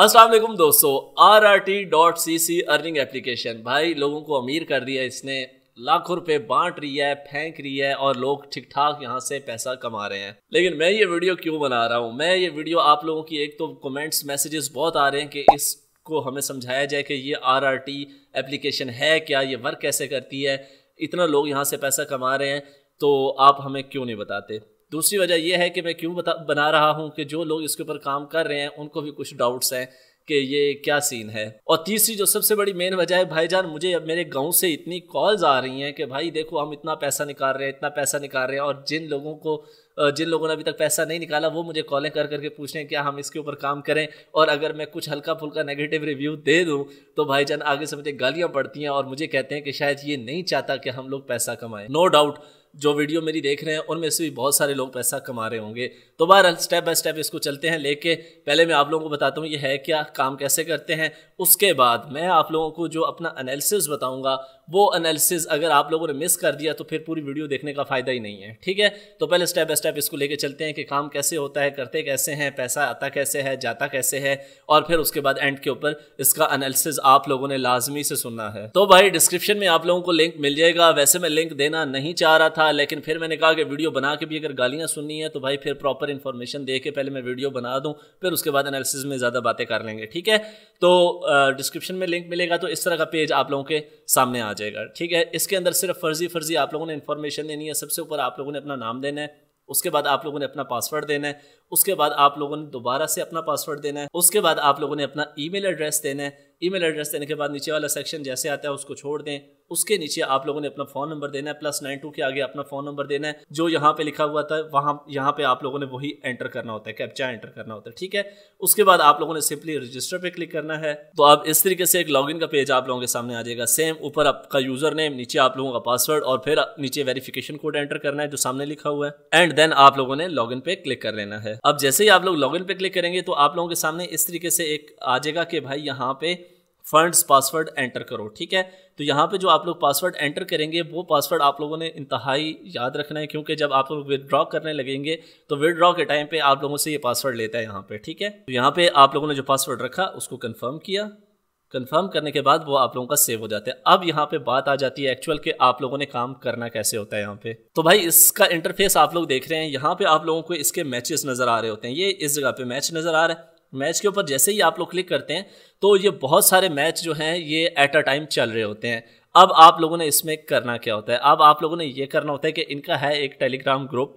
असलम दोस्तों R R T dot C C earning application भाई लोगों को अमीर कर दिया इसने लाखों रुपए बांट रही है फेंक रही है और लोग ठीक ठाक यहाँ से पैसा कमा रहे हैं लेकिन मैं ये वीडियो क्यों बना रहा हूँ मैं ये वीडियो आप लोगों की एक तो कमेंट्स मैसेजेस बहुत आ रहे हैं कि इसको हमें समझाया जाए कि ये आर आर टी एप्लीकेशन है क्या ये वर्क कैसे करती है इतना लोग यहाँ से पैसा कमा रहे हैं तो आप हमें क्यों नहीं बताते दूसरी वजह यह है कि मैं क्यों बता बना रहा हूँ कि जो लोग इसके ऊपर काम कर रहे हैं उनको भी कुछ डाउट्स हैं कि ये क्या सीन है और तीसरी जो सबसे बड़ी मेन वजह है भाईजान मुझे अब मेरे गांव से इतनी कॉल्स आ रही हैं कि भाई देखो हम इतना पैसा निकाल रहे हैं इतना पैसा निकाल रहे हैं और जिन लोगों को जिन लोगों ने अभी तक पैसा नहीं निकाला वो मुझे कॉलें कर करके पूछ रहे हैं क्या हम इसके ऊपर काम करें और अगर मैं कुछ हल्का फुल्का नेगेटिव रिव्यू दे दूँ तो भाईजान आगे से मुझे गालियाँ पड़ती हैं और मुझे कहते हैं कि शायद ये नहीं चाहता कि हम लोग पैसा कमाएँ नो डाउट जो वीडियो मेरी देख रहे हैं उनमें से भी बहुत सारे लोग पैसा कमा रहे होंगे तो बहरहाल स्टेप बाय स्टेप इसको चलते हैं लेके पहले मैं आप लोगों को बताता हूँ ये है क्या काम कैसे करते हैं उसके बाद मैं आप लोगों को जो अपना एनालिसिस बताऊँगा वो एनालिसिस अगर आप लोगों ने मिस कर दिया तो फिर पूरी वीडियो देखने का फ़ायदा ही नहीं है ठीक है तो पहले स्टेप बाय स्टेप इसको लेके चलते हैं कि काम कैसे होता है करते कैसे हैं पैसा आता कैसे है जाता कैसे है और फिर उसके बाद एंड के ऊपर इसका एनालिसिस आप लोगों ने लाजमी से सुनना है तो भाई डिस्क्रिप्शन में आप लोगों को लिंक मिल जाएगा वैसे मैं लिंक देना नहीं चाह रहा था था लेकिन फिर मैंने कहा कि वीडियो बना के भी अगर गालियाँ सुननी है तो भाई फिर प्रॉपर इन्फॉर्मेशन दे के पहले मैं वीडियो बना दूँ फिर उसके बाद एनालिसिस में ज़्यादा बातें कर लेंगे ठीक है तो डिस्क्रिप्शन में लिंक मिलेगा तो इस तरह का पेज आप लोगों के सामने आ जाएगा ठीक है इसके अंदर सिर्फ फर्जी फर्जी आप लोगों ने इन्फॉर्मेशन देनी है सबसे ऊपर आप लोगों ने अपना नाम देना है उसके बाद आप लोगों ने अपना पासवर्ड देना है उसके बाद आप लोगों ने दोबारा से अपना पासवर्ड देना है उसके बाद आप लोगों ने अपना ईमेल एड्रेस देना है ईमेल एड्रेस देने के बाद नीचे वाला सेक्शन जैसे आता है उसको छोड़ दें उसके नीचे आप लोगों ने अपना फ़ोन नंबर देना है प्लस नाइन टू के आगे अपना फ़ोन नंबर देना है जो यहाँ पे लिखा हुआ था वहाँ यहाँ पे आप लोगों ने वही एंटर करना होता है कैप्चा एंटर करना होता है ठीक है उसके बाद आप लोगों ने सिंपली रजिस्टर पे क्लिक करना है तो आप इस तरीके से एक लॉग का पेज आप लोगों के सामने आ जाएगा सेम ऊपर आपका यूजर नेम नीचे आप लोगों का पासवर्ड और फिर नीचे वेरिफिकेशन कोड एंटर करना है जो सामने लिखा हुआ है एंड देन आप लोगों ने लॉग पे क्लिक कर लेना है अब जैसे ही आप लोग लॉग पे क्लिक करेंगे तो आप लोगों के सामने इस तरीके से एक आ जाएगा कि भाई यहाँ पे फंड्स पासवर्ड एंटर करो ठीक है तो यहाँ पे जो आप लोग पासवर्ड एंटर करेंगे वो पासवर्ड आप लोगों ने इंतहाई याद रखना है क्योंकि जब आप लोग विदड्रॉ करने लगेंगे तो विदड्रॉ के टाइम पे आप लोगों से ये पासवर्ड लेता है यहाँ पे ठीक है तो यहाँ पे आप लोगों ने जो पासवर्ड रखा उसको कन्फर्म किया कन्फर्म करने के बाद वो आप लोगों का सेव हो जाता है अब यहाँ पे बात आ जाती है एक्चुअल के आप लोगों ने काम करना कैसे होता है यहाँ पे तो भाई इसका इंटरफेस आप लोग देख रहे हैं यहाँ पे आप लोगों को इसके मैचेस नजर आ रहे होते हैं ये इस जगह पे मैच नजर आ रहा है मैच के ऊपर जैसे ही आप लोग क्लिक करते हैं तो ये बहुत सारे मैच जो हैं ये एट अ टाइम चल रहे होते हैं अब आप लोगों ने इसमें करना क्या होता है अब आप लोगों ने ये करना होता है कि इनका है एक टेलीग्राम ग्रुप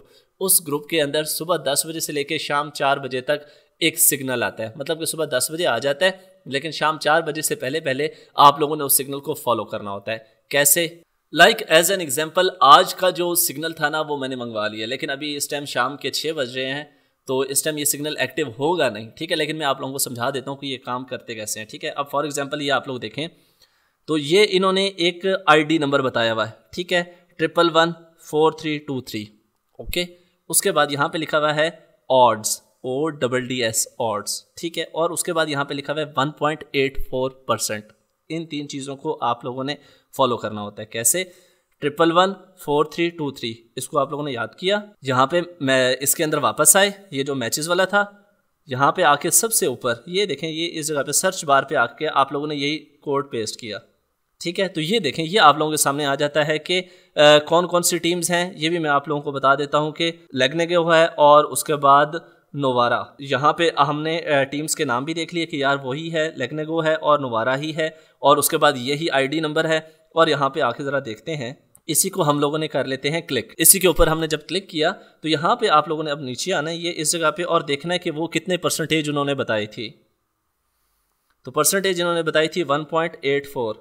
उस ग्रुप के अंदर सुबह दस बजे से लेकर शाम चार बजे तक एक सिग्नल आता है मतलब कि सुबह दस बजे आ जाता है लेकिन शाम चार बजे से पहले पहले आप लोगों ने उस सिग्नल को फॉलो करना होता है कैसे लाइक एज एन एग्जाम्पल आज का जो सिग्नल था ना वो मैंने मंगवा लिया लेकिन अभी इस टाइम शाम के छः बज रहे हैं तो इस टाइम ये सिग्नल एक्टिव होगा नहीं ठीक है लेकिन मैं आप लोगों को समझा देता हूँ कि ये काम करते कैसे हैं ठीक है अब फॉर एग्जाम्पल ये आप लोग देखें तो ये इन्होंने एक आईडी नंबर बताया हुआ है ठीक है triple one four three two three okay उसके बाद यहाँ पे लिखा हुआ है odds O double D S odds ठीक है और उसके बाद यहाँ पे लिखा हुआ है one point eight four percent इन तीन चीज़ों को आप लोगों ने फॉलो करना होता है कैसे triple one four three two three इसको आप लोगों ने याद किया यहाँ पे मैं इसके अंदर वापस आए ये जो मैचेस वाला था यहाँ पे आके सबसे ऊपर ये देखें ये इस जगह पे सर्च बार पे आके आप लोगों ने यही कोड पेस्ट किया ठीक है तो ये देखें ये आप लोगों के सामने आ जाता है कि कौन कौन सी टीम्स हैं ये भी मैं आप लोगों को बता देता हूँ कि लगने के हुआ है और उसके बाद नोवारा यहाँ पे हमने टीम्स के नाम भी देख लिए कि यार वही है लेगनेगो है और नोवारा ही है और उसके बाद यही आईडी नंबर है और यहाँ पे आके ज़रा देखते हैं इसी को हम लोगों ने कर लेते हैं क्लिक इसी के ऊपर हमने जब क्लिक किया तो यहाँ पे आप लोगों ने अब नीचे आना है ये इस जगह पे और देखना है कि वो कितने परसेंटेज उन्होंने बताई थी तो परसेंटेज इन्होंने बताई थी 1.84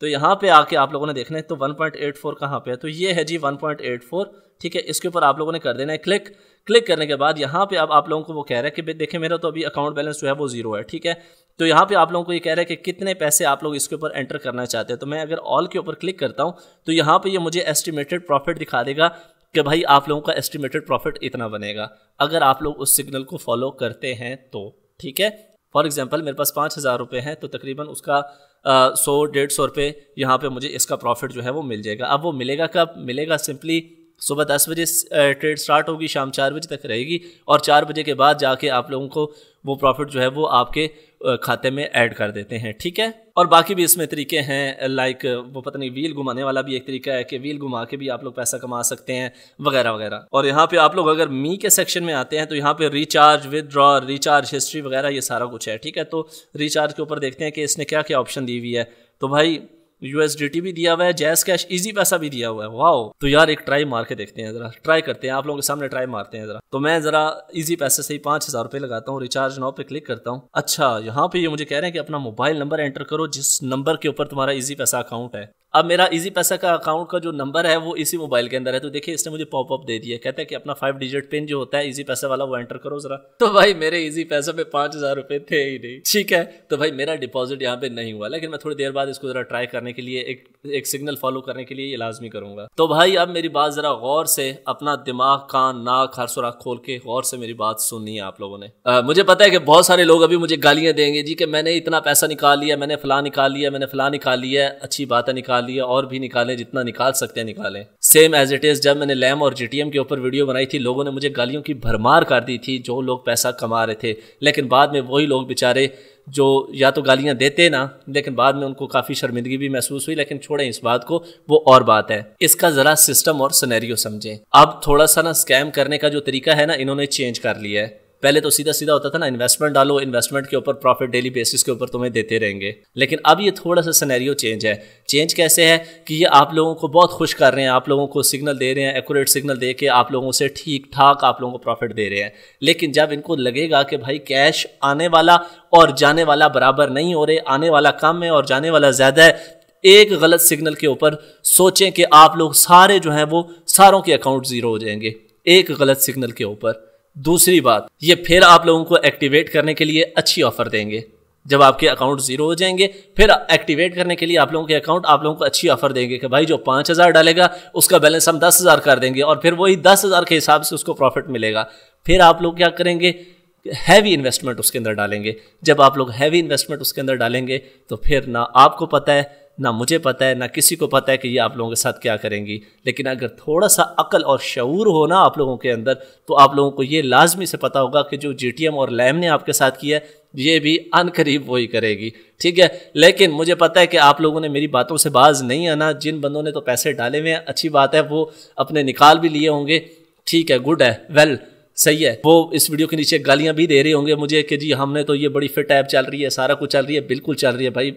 तो यहाँ पे आके आप लोगों ने देखना है तो 1.84 कहाँ पर है तो ये है जी 1.84 ठीक है इसके ऊपर आप लोगों ने कर देना है क्लिक क्लिक करने के बाद यहाँ पे अब आप लोगों को वो कह रहा है कि देखें मेरा तो अभी अकाउंट बैलेंस जो है वो जीरो है ठीक है तो यहाँ पे आप लोगों को ये कह रहा है कि कितने पैसे आप लोग इसके ऊपर एंटर करना चाहते हैं तो मैं अगर ऑल के ऊपर क्लिक करता हूँ तो यहाँ पे ये मुझे एस्टिमेटेड प्रॉफिट दिखा देगा कि भाई आप लोगों का एस्टिमेटेड प्रॉफिट इतना बनेगा अगर आप लोग उस सिग्नल को फॉलो करते हैं तो ठीक है फॉर एग्ज़ाम्पल मेरे पास पाँच हज़ार रुपये हैं तो तकरीबन उसका सौ डेढ़ सौ रुपये यहाँ पर मुझे इसका प्रॉफिट जो है वो मिल जाएगा अब वो मिलेगा कब मिलेगा सिंपली सुबह दस बजे ट्रेड स्टार्ट होगी शाम चार बजे तक रहेगी और चार बजे के बाद जाके आप लोगों को वो प्रॉफिट जो है वो आपके खाते में ऐड कर देते हैं ठीक है और बाकी भी इसमें तरीके हैं लाइक वो पता नहीं व्हील घुमाने वाला भी एक तरीका है कि व्हील घुमा के भी आप लोग पैसा कमा सकते हैं वगैरह वगैरह और यहाँ पे आप लोग अगर मी के सेक्शन में आते हैं तो यहाँ पे रिचार्ज विदड्रॉ रिचार्ज हिस्ट्री वगैरह ये सारा कुछ है ठीक है तो रिचार्ज के ऊपर देखते हैं कि इसने क्या क्या ऑप्शन दी हुई है तो भाई यूएसडीटी भी दिया हुआ है जैस कैश इजी पैसा भी दिया हुआ है वाओ तो यार एक ट्राई मार के देखते हैं जरा ट्राई करते हैं आप लोगों के सामने ट्राई मारते हैं जरा तो मैं जरा इजी पैसे से ही पांच हजार रुपए लगाता हूँ रिचार्ज नाउ पे क्लिक करता हूँ अच्छा यहाँ पे ये मुझे कह रहे हैं कि अपना मोबाइल नंबर एंटर करो जिस नंबर के ऊपर तुम्हारा इजी पैसा अकाउंट है अब मेरा इजी पैसा का अकाउंट का जो नंबर है वो इसी मोबाइल के अंदर है तो देखिए इसने मुझे पॉपअप दे दिया कहता है कि अपना फाइव डिजिट पिन जो होता है इजी पैसा वाला वो एंटर करो जरा तो भाई मेरे इजी पैसा में पांच हजार रुपए थे ही नहीं ठीक है तो भाई मेरा डिपॉजिट यहाँ पे नहीं हुआ लेकिन मैं थोड़ी देर बाद इसको जरा ट्राई करने के लिए एक एक सिग्नल फॉलो करने के लिए ये लाजमी करूंगा तो भाई अब मेरी बात जरा गौर से अपना दिमाग कान नाक हर सुराख खोल के गौर से मेरी बात सुननी है आप लोगों ने मुझे पता है कि बहुत सारे लोग अभी मुझे गालियां देंगे जी कि मैंने इतना पैसा निकाल लिया मैंने फला निकाल लिया मैंने फला निकाल लिया अच्छी बात है निकाल निकाल लिया और भी निकालें जितना निकाल सकते हैं निकालें सेम एज इट इज जब मैंने लैम और जी के ऊपर वीडियो बनाई थी लोगों ने मुझे गालियों की भरमार कर दी थी जो लोग पैसा कमा रहे थे लेकिन बाद में वही लोग बेचारे जो या तो गालियाँ देते ना लेकिन बाद में उनको काफ़ी शर्मिंदगी भी महसूस हुई लेकिन छोड़ें इस बात को वो और बात है इसका ज़रा सिस्टम और सनेरियो समझें अब थोड़ा सा ना स्कैम करने का जो तरीका है ना इन्होंने चेंज कर लिया है पहले तो सीधा सीधा होता था ना इन्वेस्टमेंट डालो इन्वेस्टमेंट के ऊपर प्रॉफिट डेली बेसिस के ऊपर तुम्हें देते रहेंगे लेकिन अब ये थोड़ा सा सिनेरियो चेंज है चेंज कैसे है कि ये आप लोगों को बहुत खुश कर रहे हैं आप लोगों को सिग्नल दे रहे हैं एक्यूरेट सिग्नल दे के आप लोगों से ठीक ठाक आप लोगों को प्रॉफिट दे रहे हैं लेकिन जब इनको लगेगा कि भाई कैश आने वाला और जाने वाला बराबर नहीं हो रहे आने वाला कम है और जाने वाला ज़्यादा है एक गलत सिग्नल के ऊपर सोचें कि आप लोग सारे जो हैं वो सारों के अकाउंट ज़ीरो हो जाएंगे एक गलत सिग्नल के ऊपर दूसरी बात ये फिर आप लोगों को एक्टिवेट करने के लिए अच्छी ऑफर देंगे जब आपके अकाउंट जीरो हो जाएंगे फिर एक्टिवेट करने के लिए आप लोगों के अकाउंट आप लोगों को अच्छी ऑफर देंगे कि भाई जो पाँच हज़ार डालेगा उसका बैलेंस हम दस हज़ार कर देंगे और फिर वही दस हज़ार के हिसाब से उसको प्रॉफिट मिलेगा फिर आप लोग क्या करेंगे हैवी इन्वेस्टमेंट उसके अंदर डालेंगे जब आप लोग हैवी इन्वेस्टमेंट उसके अंदर डालेंगे तो फिर ना आपको पता है ना मुझे पता है ना किसी को पता है कि ये आप लोगों के साथ क्या करेंगी लेकिन अगर थोड़ा सा अकल और शूर हो ना आप लोगों के अंदर तो आप लोगों को ये लाजमी से पता होगा कि जो जी और लैम ने आपके साथ किया है ये भी अन करीब वही करेगी ठीक है लेकिन मुझे पता है कि आप लोगों ने मेरी बातों से बाज नहीं आना जिन बंदों ने तो पैसे डाले हुए हैं अच्छी बात है वो अपने निकाल भी लिए होंगे ठीक है गुड है वेल सही है वो इस वीडियो के नीचे गालियां भी दे रहे होंगे मुझे कि जी हमने तो ये बड़ी फिट ऐप चल रही है सारा कुछ चल रही है बिल्कुल चल रही है भाई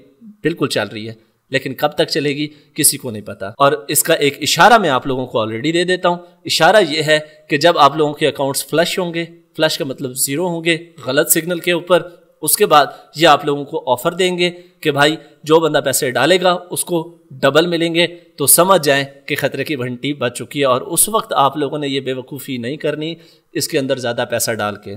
बिल्कुल चल रही है लेकिन कब तक चलेगी किसी को नहीं पता और इसका एक इशारा मैं आप लोगों को ऑलरेडी दे देता हूँ इशारा ये है कि जब आप लोगों के अकाउंट्स फ्लश होंगे फ्लश का मतलब ज़ीरो होंगे गलत सिग्नल के ऊपर उसके बाद ये आप लोगों को ऑफ़र देंगे कि भाई जो बंदा पैसे डालेगा उसको डबल मिलेंगे तो समझ जाएं कि ख़तरे की घंटी बच चुकी है और उस वक्त आप लोगों ने ये बेवकूफ़ी नहीं करनी इसके अंदर ज़्यादा पैसा डाल के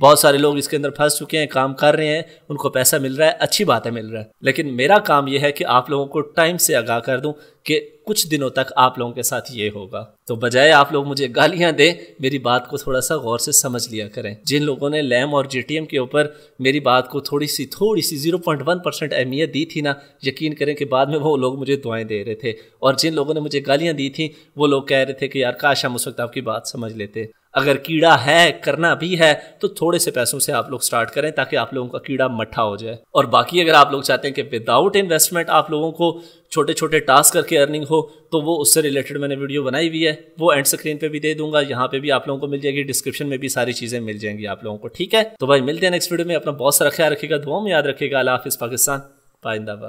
बहुत सारे लोग इसके अंदर फंस चुके हैं काम कर रहे हैं उनको पैसा मिल रहा है अच्छी बात है मिल रहा है लेकिन मेरा काम यह है कि आप लोगों को टाइम से आगाह कर दूं कि कुछ दिनों तक आप लोगों के साथ ये होगा तो बजाय आप लोग मुझे गालियां दें मेरी बात को थोड़ा सा गौर से समझ लिया करें जिन लोगों ने लैम और जीटीएम के ऊपर मेरी बात को थोड़ी सी थोड़ी सी जीरो परसेंट अहमियत दी थी ना यकीन करें कि बाद में वो लोग मुझे दुआएं दे रहे थे और जिन लोगों ने मुझे गालियाँ दी थी वो लोग कह रहे थे कि यार काश हम उस वक्त आपकी बात समझ लेते अगर कीड़ा है करना भी है तो थोड़े से पैसों से आप लोग स्टार्ट करें ताकि आप लोगों का कीड़ा मट्ठा हो जाए और बाकी अगर आप लोग चाहते हैं कि विदाउट इन्वेस्टमेंट आप लोगों को छोटे छोटे टास्क करके अर्निंग हो तो वो उससे रिलेटेड मैंने वीडियो बनाई हुई है वो एंड स्क्रीन पे भी दे दूंगा यहाँ पे भी आप लोगों को मिल जाएगी डिस्क्रिप्शन में भी सारी चीज़ें मिल जाएंगी आप लोगों को ठीक है तो भाई मिलते हैं नेक्स्ट वीडियो में अपना बहुत सारा ख्याल रखिएगा दुआ में याद रखेगा अला हाफिज़ पाकिस्तान पाइंदाबाद